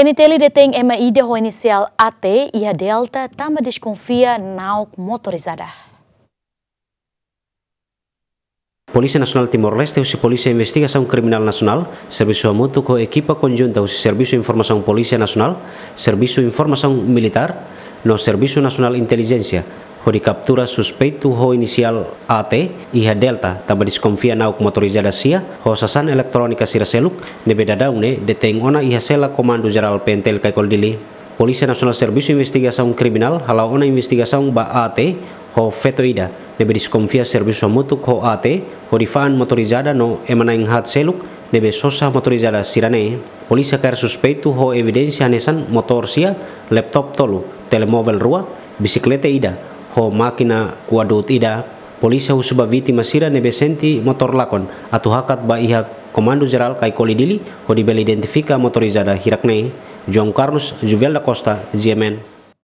Peniteli detém uma ida inisial AT ia e a Delta também desconfia não motorizada. Polisi Nasional Timor-Leste e polisi investigasi Criminal Nacional, Serviço Mútuo com equipa Ekipa do Serviço de informasi Polícia nasional, Serviço informasi Informação Militar, no Serviço nasional Inteligência, horicaptura suspeitu ho inisial AT iha delta tambah diskonfia nauk motorizada sia ho sasan elektronika sira seluk siraseluk nebedadaune ona iha sela komando jeral pentel kai koldili Polisi Nasional servis investigasi kriminal halau ona investigasi ba AT ho fetoida nebe desconfia servis mutuk ho AT ho rifaan motorizada no emanaing hat seluk nebe sosa motorizada sirane polisi kair suspek ho evidensi anesan motor sia laptop tolu telemobil rua bisiklete ida ho makina kua ida, polisa ho suba viti masira nebe senti motor lakon atu hakat ba iha komando jeral kai koli dili ho dibel identifika motorizada nei, John Carlos Juvel Costa, GMN.